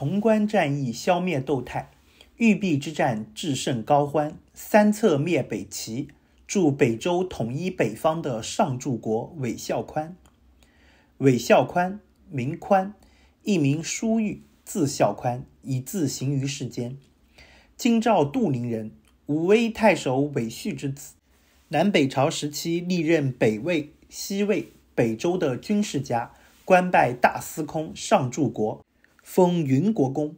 潼关战役消灭窦泰，玉璧之战制胜高欢，三策灭北齐，助北周统一北方的上柱国韦孝宽。韦孝宽，名宽，一名书玉，字孝宽，以字行于世间。京兆杜陵人，武威太守韦旭之子。南北朝时期，历任北魏、西魏、北周的军事家，官拜大司空、上柱国。封云国公，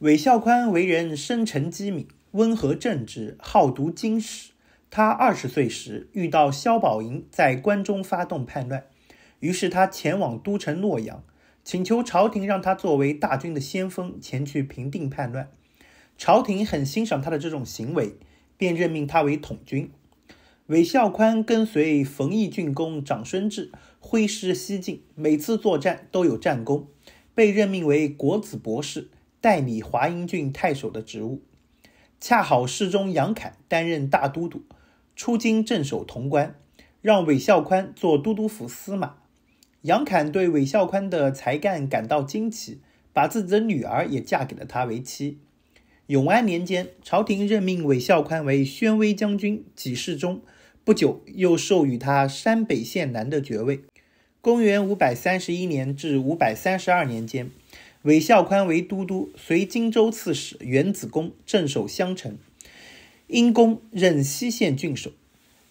韦孝宽为人深沉机敏，温和正直，好读经史。他二十岁时遇到萧宝寅在关中发动叛乱，于是他前往都城洛阳，请求朝廷让他作为大军的先锋前去平定叛乱。朝廷很欣赏他的这种行为，便任命他为统军。韦孝宽跟随冯翊郡公长孙志挥师西进，每次作战都有战功。被任命为国子博士，代理华阴郡太守的职务。恰好侍中杨侃担任大都督，出京镇守潼关，让韦孝宽做都督府司马。杨侃对韦孝宽的才干感到惊奇，把自己的女儿也嫁给了他为妻。永安年间，朝廷任命韦孝宽为宣威将军、给事中，不久又授予他山北县男的爵位。公元五百三十一年至五百三十二年间，韦孝宽为都督、随荆州刺史、元子恭镇守襄城，因功任西县郡守。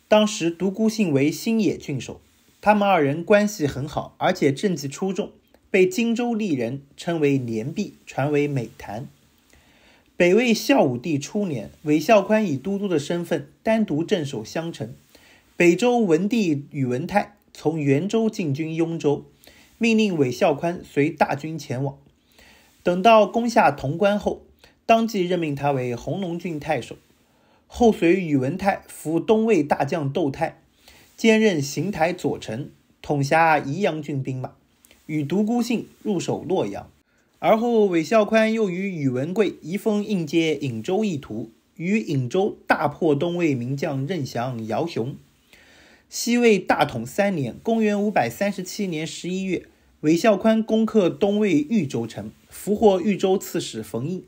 当时独孤信为新野郡守，他们二人关系很好，而且政绩出众，被荆州吏人称为“连璧”，传为美谈。北魏孝武帝初年，韦孝宽以都督的身份单独镇守襄城。北周文帝宇文泰。从元州进军雍州，命令韦孝宽随大军前往。等到攻下潼关后，当即任命他为弘农郡太守。后随宇文泰俘东魏大将窦泰，兼任邢台左丞，统辖宜阳郡兵马，与独孤信入守洛阳。而后韦孝宽又与宇文贵移封应接颍州，意图于颍州大破东魏名将任祥、姚雄。西魏大统三年（公元五百三十七年）十一月，韦孝宽攻克东魏豫州城，俘获豫州刺史冯印，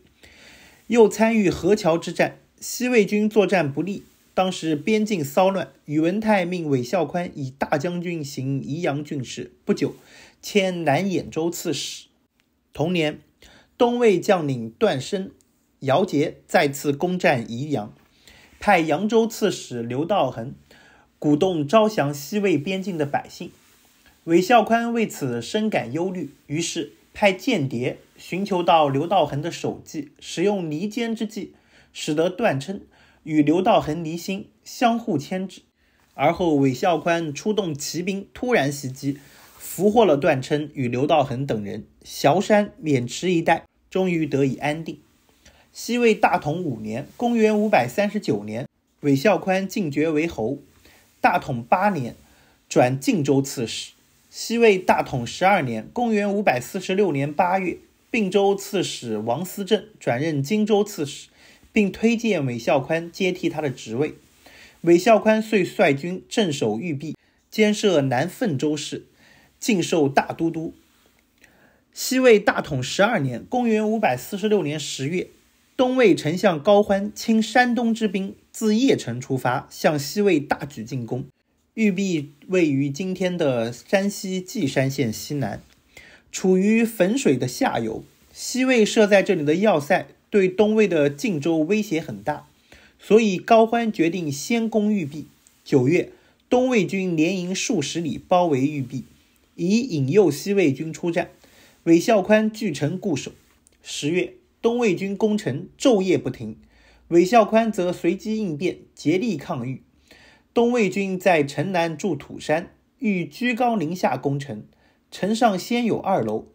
又参与河桥之战，西魏军作战不利。当时边境骚乱，宇文泰命韦孝宽以大将军行宜阳郡事，不久迁南兖州刺史。同年，东魏将领段升、姚杰再次攻占宜阳，派扬州刺史刘道恒鼓动招降西魏边境的百姓，韦孝宽为此深感忧虑，于是派间谍寻求到刘道衡的手级，使用离间之计，使得段琛与刘道衡离心，相互牵制。而后韦孝宽出动骑兵，突然袭击，俘获了段琛与刘道衡等人。崤山、渑池一带终于得以安定。西魏大统五年（公元五百三十九年），韦孝宽进爵为侯。大统八年，转晋州刺史。西魏大统十二年（公元五百四十六年八月），并州刺史王思政转任荆州刺史，并推荐韦孝宽接替他的职位。韦孝宽遂率军镇守玉壁，兼设南凤州市，进受大都督。西魏大统十二年（公元五百四十六年十月）。东魏丞相高欢亲山东之兵，自邺城出发，向西魏大举进攻。玉璧位于今天的山西稷山县西南，处于汾水的下游。西魏设在这里的要塞，对东魏的晋州威胁很大，所以高欢决定先攻玉璧。九月，东魏军连营数十里，包围玉璧，以引诱西魏军出战。韦孝宽据城固守。十月。东魏军攻城昼夜不停，韦孝宽则随机应变，竭力抗御。东魏军在城南筑土山，欲居高临下攻城。城上先有二楼，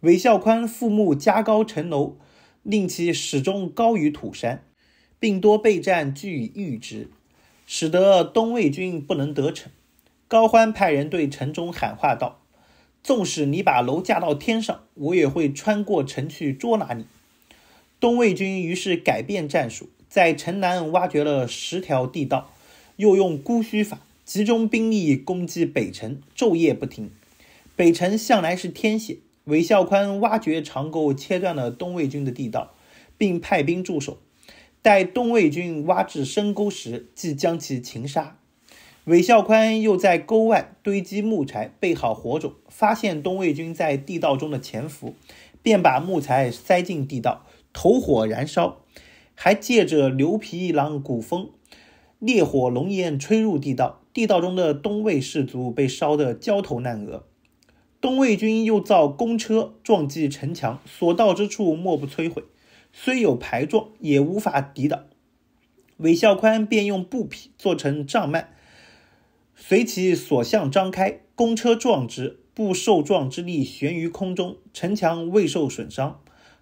韦孝宽复木加高城楼，令其始终高于土山，并多备战据以御之，使得东魏军不能得逞。高欢派人对城中喊话道：“纵使你把楼架到天上，我也会穿过城去捉拿你。”东魏军于是改变战术，在城南挖掘了十条地道，又用姑虚法集中兵力攻击北城，昼夜不停。北城向来是天险，韦孝宽挖掘长沟，切断了东魏军的地道，并派兵驻守。待东魏军挖至深沟时，即将其擒杀。韦孝宽又在沟外堆积木柴，备好火种，发现东魏军在地道中的潜伏，便把木材塞进地道。头火燃烧，还借着牛皮一狼鼓风，烈火浓烟吹入地道。地道中的东魏士卒被烧得焦头烂额。东魏军又造公车撞击城墙，所到之处莫不摧毁。虽有牌撞，也无法抵挡。韦孝宽便用布匹做成帐幔，随其所向张开，公车撞之，布受撞之力悬于空中，城墙未受损伤。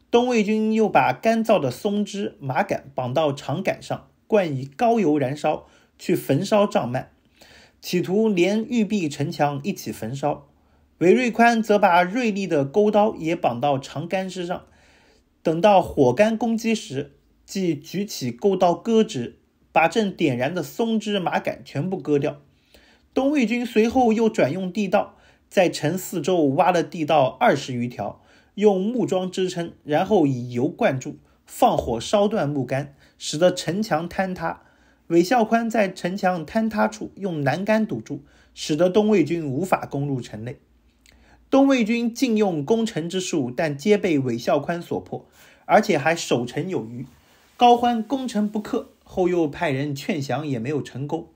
东魏军又把干燥的松枝、麻杆绑到长杆上，灌以高油燃烧，去焚烧帐幔，企图连玉壁城墙一起焚烧。韦睿宽则把锐利的钩刀也绑到长杆之上，等到火杆攻击时，即举起钩刀割之，把正点燃的松枝、麻杆全部割掉。东魏军随后又转用地道，在城四周挖了地道二十余条。用木桩支撑，然后以油灌注，放火烧断木杆，使得城墙坍塌。韦孝宽在城墙坍塌处用栏杆堵住，使得东魏军无法攻入城内。东魏军尽用攻城之术，但皆被韦孝宽所破，而且还守城有余。高欢攻城不克，后又派人劝降也没有成功。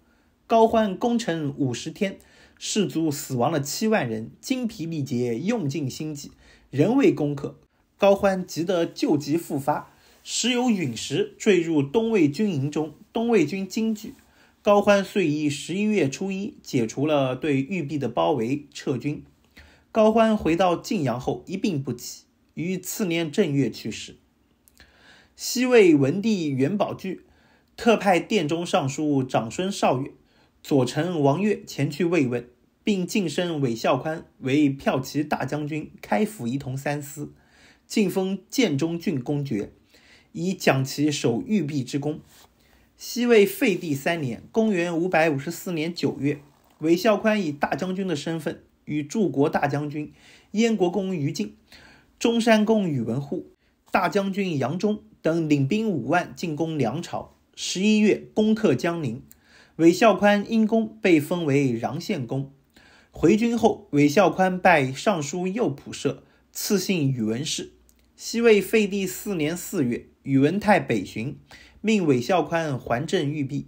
高欢攻城五十天，士卒死亡了七万人，精疲力竭，用尽心计。仍未攻克，高欢急得旧疾复发。时有陨石坠入东魏军营中，东魏军惊惧。高欢遂于十一月初一解除了对玉璧的包围，撤军。高欢回到晋阳后一病不起，于次年正月去世。西魏文帝元宝炬特派殿中尚书长孙少岳、左丞王岳前去慰问。并晋升韦孝宽为骠骑大将军、开府仪同三司，晋封建中郡公爵，以奖其守玉壁之功。西魏废帝三年（公元五百五十四年）九月，韦孝宽以大将军的身份，与柱国大将军、燕国公于禁、中山公宇文护、大将军杨忠等领兵五万进攻梁朝。十一月，攻克江陵，韦孝宽因功被封为穰县公。回军后，韦孝宽拜尚书右仆射，赐姓宇文氏。西魏废帝四年四月，宇文泰北巡，命韦孝宽还政玉璧。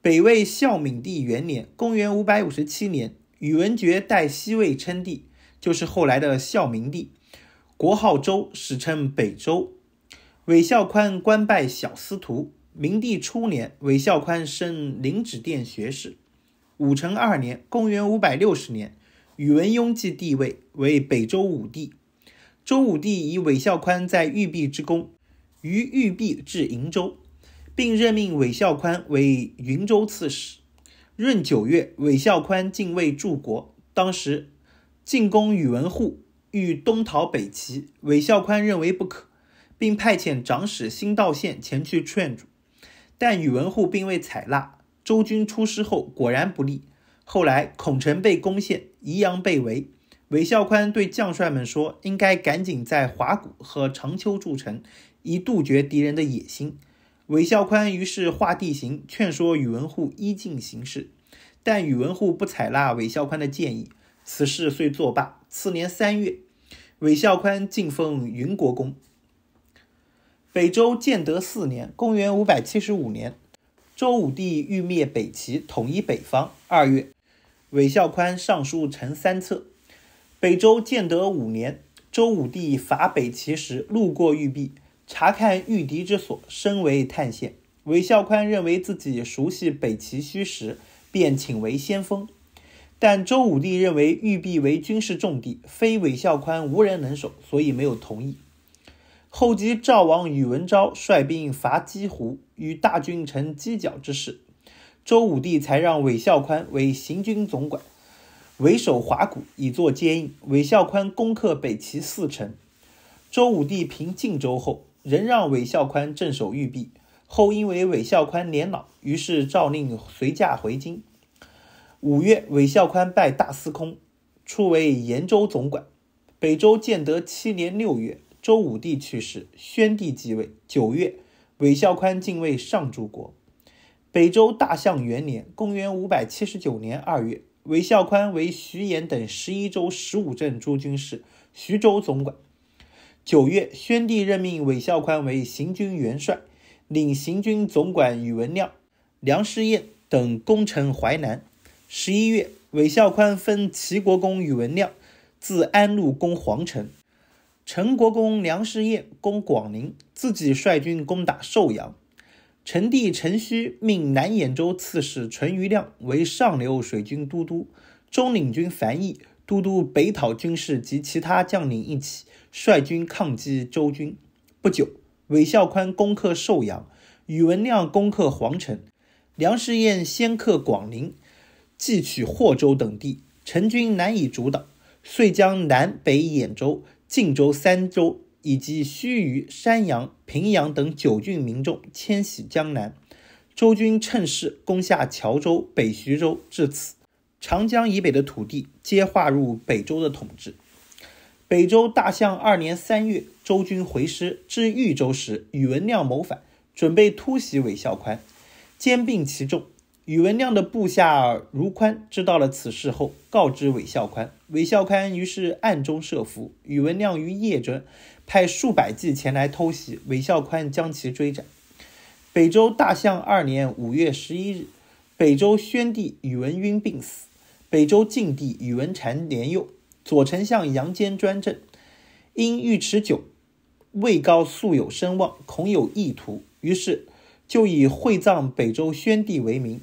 北魏孝敏帝元年（公元五百五十七年），宇文觉代西魏称帝，就是后来的孝明帝，国号周，史称北周。韦孝宽官拜小司徒。明帝初年，韦孝宽升领旨殿学士。武成二年（公元560年），宇文邕继帝位，为北周武帝。周武帝以韦孝宽在玉壁之功，于玉壁至瀛州，并任命韦孝宽为瀛州刺史。闰九月，韦孝宽进位柱国。当时，进攻宇文护欲东讨北齐，韦孝宽认为不可，并派遣长史辛道宪前去劝阻，但宇文护并未采纳。周军出师后果然不利，后来孔城被攻陷，宜阳被围。韦孝宽对将帅们说：“应该赶紧在华谷和长丘筑城，以杜绝敌人的野心。”韦孝宽于是画地形，劝说宇文护依进行事，但宇文护不采纳韦孝宽的建议，此事遂作罢。次年三月，韦孝宽进封云国公。北周建德四年（公元五百七十五年）。周武帝欲灭北齐，统一北方。二月，韦孝宽上书陈三策。北周建德五年，周武帝伐北齐时，路过玉璧，查看御敌之所，身为探宪。韦孝宽认为自己熟悉北齐虚实，便请为先锋。但周武帝认为玉璧为军事重地，非韦孝宽无人能守，所以没有同意。后及赵王宇文昭率兵伐姬胡，与大军成犄角之势。周武帝才让韦孝宽为行军总管，为守华谷以作坚应。韦孝宽攻克北齐四城。周武帝平晋州后，仍让韦孝宽镇守玉壁。后因为韦孝宽年老，于是诏令随驾回京。五月，韦孝宽拜大司空，出为延州总管。北周建德七年六月。周武帝去世，宣帝即位。九月，韦孝宽进位上柱国。北周大象元年（公元五百七十九年）二月，韦孝宽为徐延等十一州十五镇诸军事、徐州总管。九月，宣帝任命韦孝宽为行军元帅，领行军总管宇文亮、梁师彦等攻城淮南。十一月，韦孝宽分齐国公宇文亮，自安陆攻皇城。陈国公梁士彦攻广陵，自己率军攻打寿阳。陈帝陈顼命南兖州刺史淳于亮为上流水军都督，中领军樊毅都督北讨军事及其他将领一起率军抗击周军。不久，韦孝宽攻克寿阳，宇文亮攻克皇城，梁士彦先克广陵，继取霍州等地，陈军难以阻挡，遂将南北兖州。晋州三州以及盱眙、山阳、平阳等九郡民众迁徙江南，周军趁势攻下谯州、北徐州。至此，长江以北的土地皆划入北周的统治。北周大象二年三月，周军回师至豫州时，宇文亮谋反，准备突袭韦孝宽，兼并其众。宇文亮的部下如宽知道了此事后，告知韦孝宽，韦孝宽于是暗中设伏，宇文亮于夜间派数百骑前来偷袭，韦孝宽将其追斩。北周大象二年五月十一日，北周宣帝宇文赟病死，北周静帝宇文禅年幼，左丞相杨坚专政，因尉迟久，位高素有声望，恐有意图，于是就以会葬北周宣帝为名。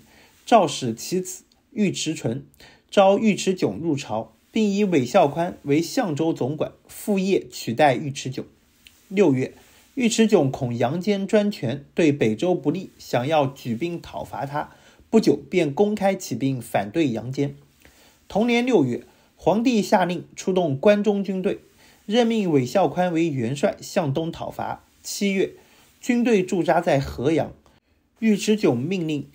诏使其子尉迟淳招尉迟迥入朝，并以韦孝宽为相州总管副业取代尉迟迥。六月，尉迟迥恐杨坚专权对北周不利，想要举兵讨伐他，不久便公开起兵反对杨坚。同年六月，皇帝下令出动关中军队，任命韦孝宽为元帅向东讨伐。七月，军队驻扎在河阳，尉迟迥命令。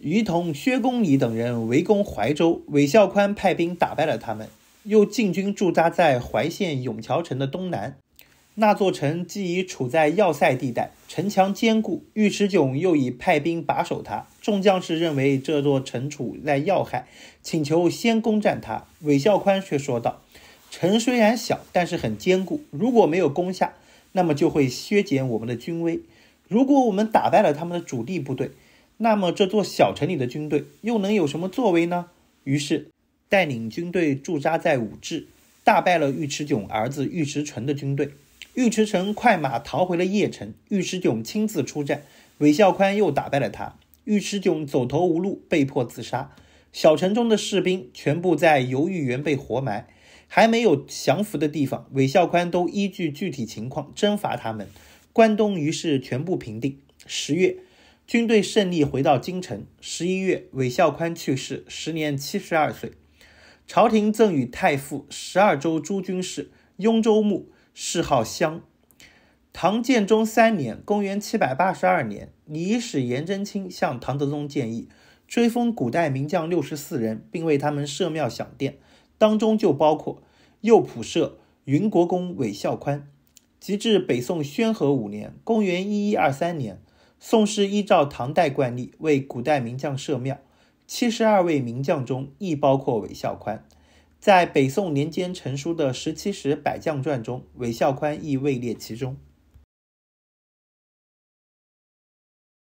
余同薛公礼等人围攻怀州，韦孝宽派兵打败了他们，又进军驻扎在怀县永桥城的东南。那座城既已处在要塞地带，城墙坚固，尉迟迥又已派兵把守它。众将士认为这座城处在要害，请求先攻占它。韦孝宽却说道：“城虽然小，但是很坚固。如果没有攻下，那么就会削减我们的军威。如果我们打败了他们的主力部队。”那么这座小城里的军队又能有什么作为呢？于是带领军队驻扎在武陟，大败了尉迟迥儿子尉迟淳的军队。尉迟淳快马逃回了邺城，尉迟迥亲自出战，韦孝宽又打败了他。尉迟迥走投无路，被迫自杀。小城中的士兵全部在游豫园被活埋。还没有降服的地方，韦孝宽都依据具体情况征伐他们，关东于是全部平定。十月。军队胜利回到京城。十一月，韦孝宽去世，时年七十二岁。朝廷赠予太傅、十二州诸军事、雍州牧，谥号襄。唐建中三年（公元782年），李使颜真卿向唐德宗建议追封古代名将六十四人，并为他们设庙享殿，当中就包括右仆射、云国公韦孝宽。及至北宋宣和五年（公元1123年）。宋氏依照唐代惯例为古代名将设庙，七十二位名将中亦包括韦孝宽。在北宋年间成书的《十七史百将传》中，韦孝宽亦位列其中。